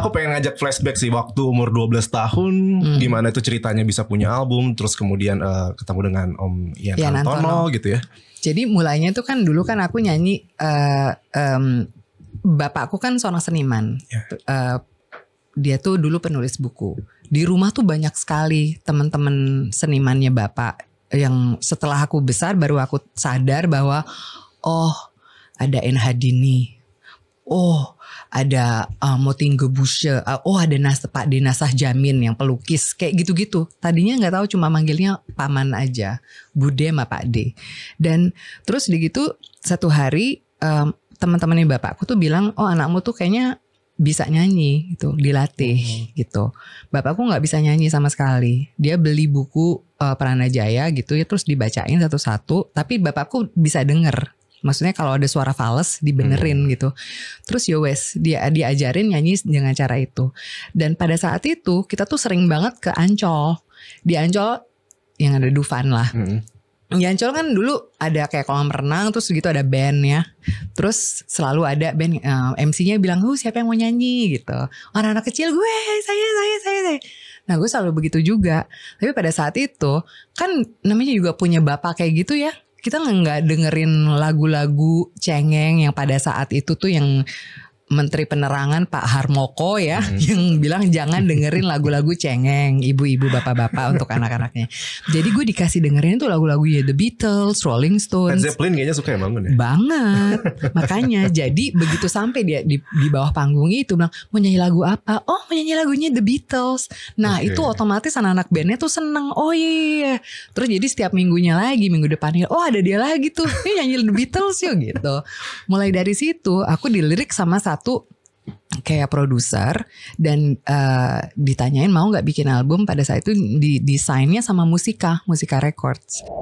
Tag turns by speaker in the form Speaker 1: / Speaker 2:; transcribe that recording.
Speaker 1: Aku pengen ngajak flashback sih waktu umur 12 tahun hmm. gimana itu ceritanya bisa punya album terus kemudian uh, ketemu dengan Om Ian, Ian Antono, Antono gitu ya. Jadi mulainya tuh kan dulu kan aku nyanyi uh, um, bapakku kan seorang seniman. Yeah. Ya. Uh, dia tuh dulu penulis buku. Di rumah tuh banyak sekali teman-teman senimannya bapak yang setelah aku besar baru aku sadar bahwa oh ada Enhadini oh ada uh, Moting Gebusha, uh, oh ada Nas, Pak Denasah Jamin yang pelukis, kayak gitu-gitu. Tadinya nggak tahu cuma manggilnya paman aja, Bude sama Pak D. Dan terus di gitu satu hari um, teman-temannya bapakku tuh bilang, oh anakmu tuh kayaknya bisa nyanyi gitu, dilatih hmm. gitu. Bapakku nggak bisa nyanyi sama sekali. Dia beli buku uh, Pranajaya gitu ya, terus dibacain satu-satu. Tapi bapakku bisa denger maksudnya kalau ada suara fals dibenerin hmm. gitu terus yo ya wes dia diajarin nyanyi dengan cara itu dan pada saat itu kita tuh sering banget ke ancol di ancol yang ada Dufan lah hmm. Di Ancol kan dulu ada kayak kolam renang terus gitu ada band ya. Terus selalu ada band uh, eh, MC-nya bilang, "Hu, siapa yang mau nyanyi?" gitu. orang anak kecil gue, saya saya saya saya. Nah, gue selalu begitu juga. Tapi pada saat itu kan namanya juga punya bapak kayak gitu ya kita nggak dengerin lagu-lagu cengeng yang pada saat itu tuh yang Menteri Penerangan Pak Harmoko ya hmm. yang bilang jangan dengerin lagu-lagu cengeng ibu-ibu bapak-bapak untuk anak-anaknya. Jadi gue dikasih dengerin tuh lagu-lagu ya The Beatles, Rolling Stones. Led Zeppelin kayaknya suka emang kan ya. Banget. Makanya jadi begitu sampai dia di, di bawah panggung itu bilang mau nyanyi lagu apa? Oh, mau nyanyi lagunya The Beatles. Nah, okay. itu otomatis anak-anak bandnya tuh seneng. Oh iya, iya. iya. Terus jadi setiap minggunya lagi, minggu depannya oh ada dia lagi tuh. Ini nyanyi The Beatles yuk gitu. Mulai dari situ aku dilirik sama satu satu kayak produser dan uh, ditanyain mau nggak bikin album pada saat itu di desainnya sama musika musika records.